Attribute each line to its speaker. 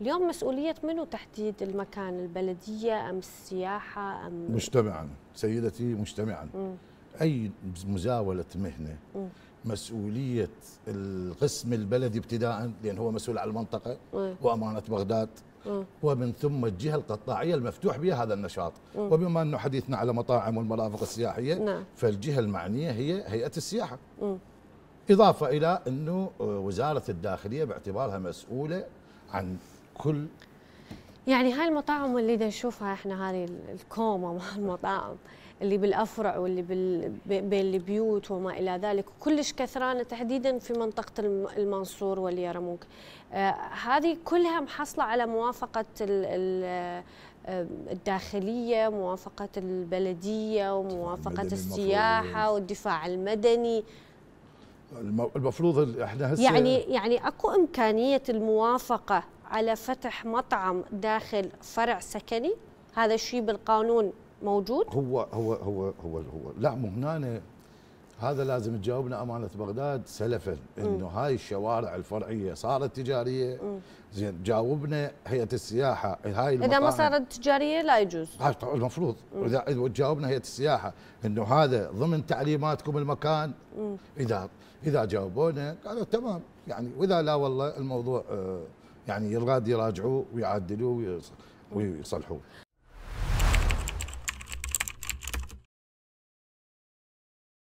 Speaker 1: اليوم مسؤولية منو تحديد المكان البلدية أم السياحة أم
Speaker 2: مجتمعا سيدتي مجتمعا مم. أي مزاولة مهنة مم. مسؤولية القسم البلدي ابتداء لأن هو مسؤول على المنطقة مم. وأمانة بغداد مم. ومن ثم الجهة القطاعية المفتوح بها هذا النشاط مم. وبما أنه حديثنا على مطاعم والمرافق السياحية نعم. فالجهة المعنية هي هيئة السياحة مم. إضافة إلى أنه آه، وزارة الداخلية باعتبارها مسؤولة عن كل
Speaker 1: يعني هاي المطاعم اللي نشوفها احنا هذه الكومه مال المطاعم اللي بالافرع واللي بال... بين البيوت وما الى ذلك كلش كثرانه تحديدا في منطقه المنصور واليرموك آه هذه كلها محصله على موافقه ال... ال... آه، الداخليه موافقه البلديه وموافقه السياحه يعني. والدفاع المدني
Speaker 2: المفروض احنا هسه يعني
Speaker 1: يعني اكو امكانيه الموافقه على فتح مطعم داخل فرع سكني هذا الشيء بالقانون موجود
Speaker 2: هو هو هو هو, هو. لا مو هنا هذا لازم تجاوبنا امانه بغداد سلفا انه هاي الشوارع الفرعيه صارت تجاريه زين جاوبنا هيئه السياحه هاي المطاعم اذا ما صارت
Speaker 1: تجاريه لا يجوز
Speaker 2: المفروض اذا جاوبنا هيئه السياحه انه هذا ضمن تعليماتكم المكان مم. اذا اذا جاوبونا قالوا تمام يعني واذا لا والله الموضوع آه يعني الغاد يراجعوه ويعدلوه ويصلحوه